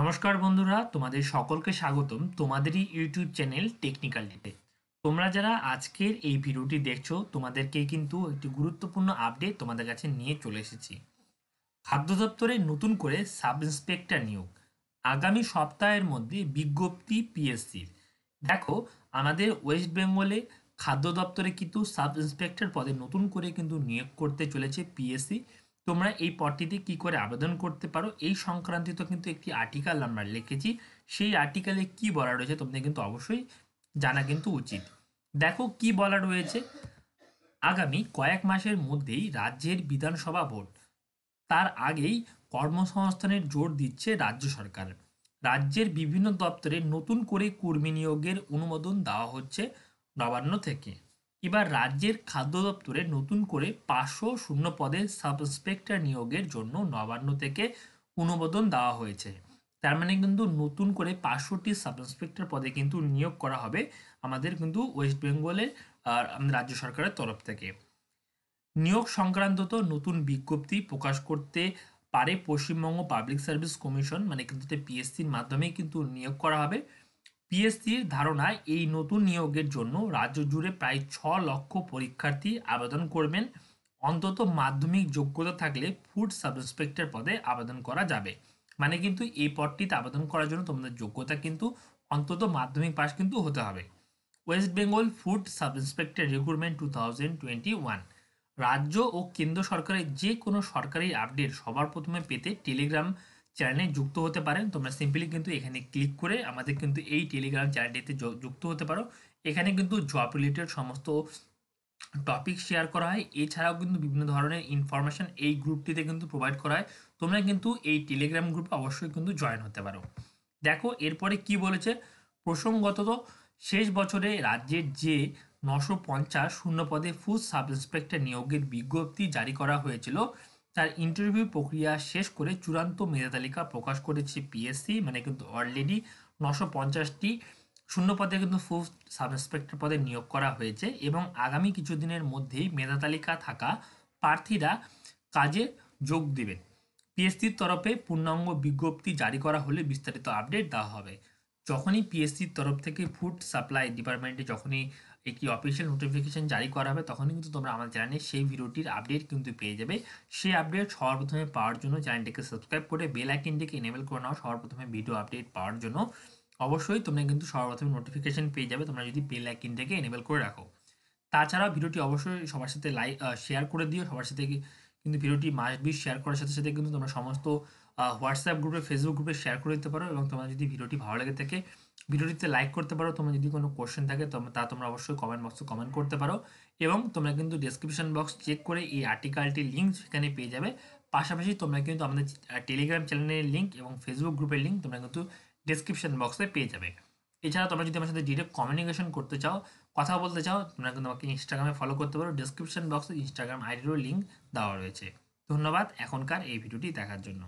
নমস্কার বন্ধুরা তোমাদের সকলকে স্বাগতম তোমাদেরই ইউটিউব চ্যানেল টেকনিক্যাল ডিটে তোমরা যারা আজকের এই ভিডিওটি দেখছো তোমাদেরকে কিন্তু একটি গুরুত্বপূর্ণ আপডেট তোমাদের কাছে নিয়ে চলে এসেছি খাদ্য দপ্তরে নতুন করে সাব ইন্সপেক্টর নিয়োগ আগামী সপ্তাহের মধ্যে বিজ্ঞপ্তি পিএসসির দেখো আমাদের ওয়েস্ট বেঙ্গলে খাদ্য দপ্তরে কিন্তু সাব ইন্সপেক্টর পদে নতুন করে কিন্তু নিয়োগ করতে চলেছে পিএসসি তোমরা এই পদটিতে কি করে আবেদন করতে পারো এই সংক্রান্তিত কিন্তু একটি আর্টিকেল আমরা লিখেছি সেই আর্টিকেলে কি বলা রয়েছে তোমাদের কিন্তু অবশ্যই জানা কিন্তু উচিত দেখো কি বলা রয়েছে আগামী কয়েক মাসের মধ্যেই রাজ্যের বিধানসভা ভোট তার আগেই কর্মসংস্থানের জোর দিচ্ছে রাজ্য সরকার রাজ্যের বিভিন্ন দপ্তরে নতুন করে কর্মী নিয়োগের অনুমোদন দেওয়া হচ্ছে নবান্ন থেকে এবার রাজ্যের খাদ্য দপ্তরে নতুন করে পাঁচশো শূন্য পদে সাব ইন্সপেক্টর নিয়োগের জন্য নবান্ন থেকে অনুমোদন দেওয়া হয়েছে তার মানে কিন্তু নতুন করে পাঁচশোটি সাব ইন্সপেক্টর পদে কিন্তু নিয়োগ করা হবে আমাদের কিন্তু ওয়েস্ট বেঙ্গলের রাজ্য সরকারের তরফ থেকে নিয়োগ সংক্রান্ত তো নতুন বিজ্ঞপ্তি প্রকাশ করতে পারে পশ্চিমবঙ্গ পাবলিক সার্ভিস কমিশন মানে কিন্তু পিএসসির মাধ্যমেই কিন্তু নিয়োগ করা হবে পিএসসির ধারণায় এই নতুন নিয়োগের জন্য রাজ্য জুড়ে প্রায় ছ লক্ষ পরীক্ষার্থী আবেদন করবেন অন্তত মাধ্যমিক যোগ্যতা থাকলে ফুড সাব ইন্সপেক্টর পদে আবেদন করা যাবে মানে কিন্তু এই পদটিতে আবেদন করার জন্য তোমাদের যোগ্যতা কিন্তু অন্তত মাধ্যমিক পাস কিন্তু হতে হবে West Bengal food sub inspector recruitment two thousand twenty one রাজ্য ও কেন্দ্র সরকারের যে কোনো সরকারি আপডেট সবার প্রথমে পেতে টেলিগ্রাম চ্যানেলে যুক্ত হতে পারেন তোমরা সিম্পলি কিন্তু এখানে ক্লিক করে আমাদের কিন্তু এই টেলিগ্রাম চ্যানেলটিতে যুক্ত হতে পারো এখানে কিন্তু জব রিলেটেড সমস্ত টপিক শেয়ার করা হয় এছাড়াও কিন্তু বিভিন্ন ধরনের ইনফরমেশান এই গ্রুপটিতে কিন্তু প্রোভাইড করা হয় তোমরা কিন্তু এই টেলিগ্রাম গ্রুপে অবশ্যই কিন্তু জয়েন হতে পারো দেখো এরপরে কি বলেছে প্রসঙ্গত শেষ বছরে রাজ্যের যে নশো পঞ্চাশ শূন্য পদে ফুড সাব ইন্সপেক্টর নিয়োগের বিজ্ঞপ্তি জারি করা হয়েছিল তার ইন্টারভিউ প্রক্রিয়া শেষ করে চূড়ান্ত মেধা তালিকা প্রকাশ করেছে পিএসসি মানে কিন্তু অলরেডি নশো পঞ্চাশটি শূন্য পদে কিন্তু ফুল সাব ইন্সপেক্টর পদে নিয়োগ করা হয়েছে এবং আগামী কিছুদিনের মধ্যেই মেধা তালিকা থাকা প্রার্থীরা কাজে যোগ দেবেন পিএসসির তরফে পূর্ণাঙ্গ বিজ্ঞপ্তি জারি করা হলে বিস্তারিত আপডেট দেওয়া হবে যখনই পিএসসির তরফ থেকে ফুড সাপ্লাই ডিপার্টমেন্টে যখনই একটি অফিসিয়াল নোটিফিকেশান জারি করা হবে তখনই কিন্তু তোমরা আমার চ্যানেলে সেই ভিডিওটির আপডেট কিন্তু পেয়ে যাবে সেই আপডেট সবার প্রথমে পাওয়ার জন্য চ্যানেলটিকে সাবস্ক্রাইব করে বেল আইকনটিকে এনেবেল করে নাও সবার প্রথমে ভিডিও আপডেট পাওয়ার জন্য অবশ্যই তোমরা কিন্তু সর্বপ্রথমে নোটিফিকেশান পেয়ে যাবে তোমরা যদি বেল আইকনটাকে এনেবেল করে রাখো তাছাড়াও ভিডিওটি অবশ্যই সবার সাথে লাইক শেয়ার করে দিও সবার সাথে কিন্তু ভিডিওটি মাস বিশ শেয়ার করার সাথে সাথে কিন্তু তোমরা সমস্ত হোয়াটসঅ্যাপ গ্রুপে ফেসবুক গ্রুপে শেয়ার করে দিতে পারো এবং তোমার যদি ভিডিওটি ভালো লাগে থাকে ভিডিওটিতে লাইক করতে পারো তোমার যদি কোনো কোশ্চেন থাকে তা তোমরা অবশ্যই কমেন্ট বক্সে কমেন্ট করতে পারো এবং তোমরা কিন্তু ডিসক্রিপশন বক্স চেক করে এই আর্টিকেলটির লিঙ্ক সেখানে পেয়ে যাবে পাশাপাশি তোমরা কিন্তু আমাদের টেলিগ্রাম চ্যানেলের লিঙ্ক এবং ফেসবুক গ্রুপের লিঙ্ক তোমরা কিন্তু ডিসক্রিপশন বক্সে পেয়ে যাবে এছাড়া তোমরা যদি আমার সাথে ডিরেক্ট কমিউনিকেশন করতে চাও কথা বলতে চাও তোমরা কিন্তু আমাকে ইনস্টাগ্রামে ফলো করতে পারো ডিসক্রিপশন বক্সে ইনস্টাগ্রাম আইডিরও লিঙ্ক দেওয়া রয়েছে ধন্যবাদ এখনকার এই ভিডিওটি দেখার জন্য